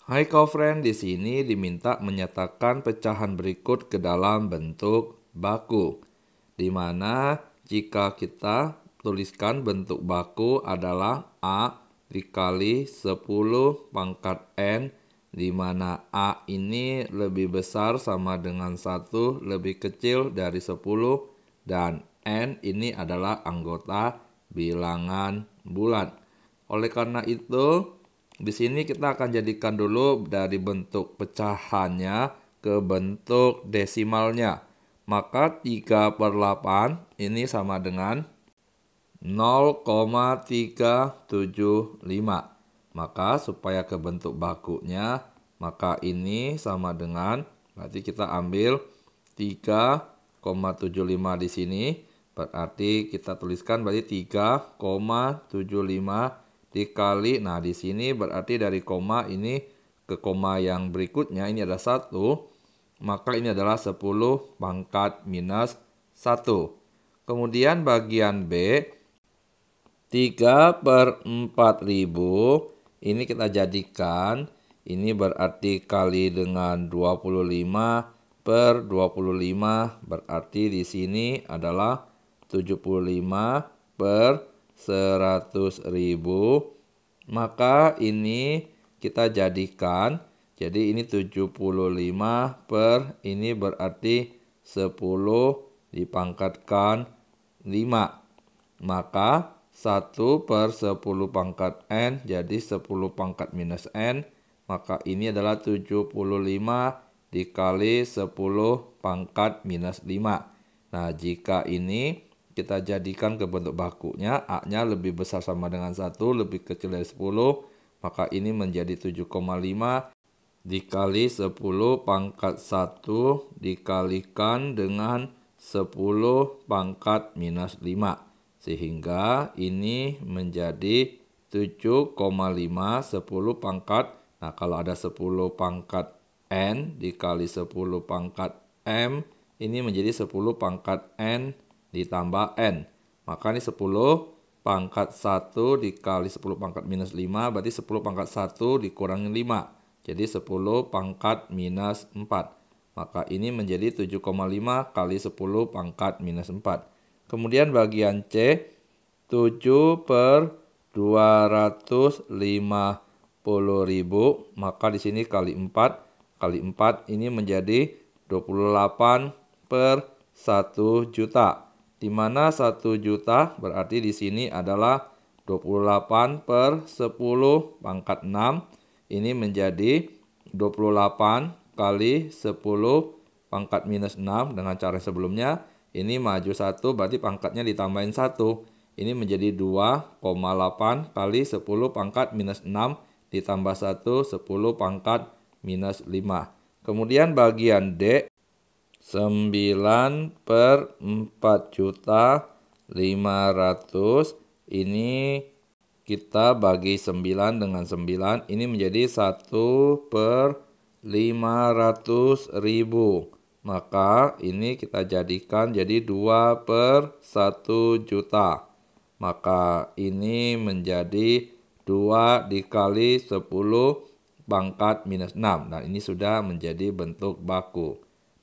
Hai kau friend, di sini diminta menyatakan pecahan berikut ke dalam bentuk baku. Di mana jika kita tuliskan bentuk baku adalah A dikali 10 pangkat N di mana A ini lebih besar sama dengan 1, lebih kecil dari 10, dan N ini adalah anggota bilangan bulat. Oleh karena itu, di sini kita akan jadikan dulu dari bentuk pecahannya ke bentuk desimalnya. Maka 3 per 8 ini sama dengan 0,375. Maka supaya ke bentuk bakunya, maka ini sama dengan, berarti kita ambil 3,75 di sini, berarti kita tuliskan berarti 3,75 dikali. Nah, di sini berarti dari koma ini ke koma yang berikutnya ini ada satu maka ini adalah 10 pangkat minus 1. Kemudian bagian B 3 per 4000 ini kita jadikan ini berarti kali dengan 25 per 25 berarti di sini adalah 75 per 100.000 maka ini kita jadikan jadi ini 75 per ini berarti 10 dipangkatkan 5 maka 1 per 10 pangkat N jadi 10 pangkat minus N maka ini adalah 75 dikali 10 pangkat minus 5 nah jika ini kita jadikan ke bentuk bakunya, A-nya lebih besar sama dengan 1, lebih kecil dari 10, maka ini menjadi 7,5 dikali 10 pangkat 1 dikalikan dengan 10 pangkat minus 5. Sehingga ini menjadi 7,5 10 pangkat. Nah kalau ada 10 pangkat N dikali 10 pangkat M ini menjadi 10 pangkat N ditambah N. Maka ini 10 pangkat 1 dikali 10 pangkat minus 5 berarti 10 pangkat 1 dikurangi 5. Jadi 10 pangkat minus 4. Maka ini menjadi 7,5 kali 10 pangkat minus 4. Kemudian bagian C 7 per 250 ribu. Maka di sini kali 4 kali 4 ini menjadi 28 per 1 juta di mana 1 juta berarti di sini adalah 28 per 10 pangkat 6. Ini menjadi 28 kali 10 pangkat minus 6 dengan cara sebelumnya. Ini maju 1 berarti pangkatnya ditambahin 1. Ini menjadi 2,8 kali 10 pangkat minus 6 ditambah 1 10 pangkat minus 5. Kemudian bagian D 9 per 4 juta 500 ini kita bagi 9 dengan 9 ini menjadi 1 per 500 ribu maka ini kita jadikan jadi 2 per 1 juta maka ini menjadi 2 dikali 10 pangkat minus 6 nah ini sudah menjadi bentuk baku